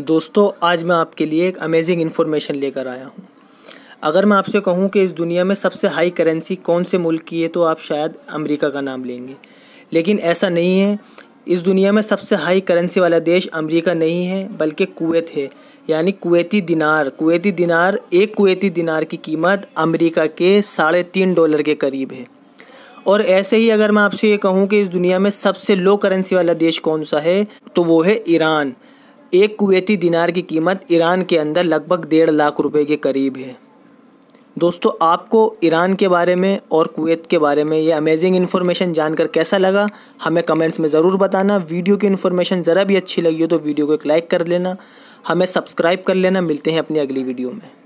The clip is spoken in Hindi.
दोस्तों आज मैं आपके लिए एक अमेजिंग इन्फॉर्मेशन लेकर आया हूँ अगर मैं आपसे कहूँ कि इस दुनिया में सबसे हाई करेंसी कौन से मुल्क की है तो आप शायद अमेरिका का नाम लेंगे लेकिन ऐसा नहीं है इस दुनिया में सबसे हाई करेंसी वाला देश अमेरिका नहीं है बल्कि कुवैत है यानी कुवैती दिनार कुवैती दिनार एक कुवैती दिनार की कीमत अमेरिका के साढ़े तीन डॉलर के करीब है और ऐसे ही अगर मैं आपसे ये कहूँ कि इस दुनिया में सबसे लो करेंसी वाला देश कौन सा है तो वो है ईरान एक कुवैती दिनार की कीमत ईरान के अंदर लगभग डेढ़ लाख रुपए के करीब है दोस्तों आपको ईरान के बारे में और कुवैत के बारे में ये अमेजिंग इन्फॉर्मेशन जानकर कैसा लगा हमें कमेंट्स में ज़रूर बताना वीडियो की इन्फॉर्मेशन ज़रा भी अच्छी लगी हो तो वीडियो को एक लाइक कर लेना हमें सब्सक्राइब कर लेना मिलते हैं अपनी अगली वीडियो में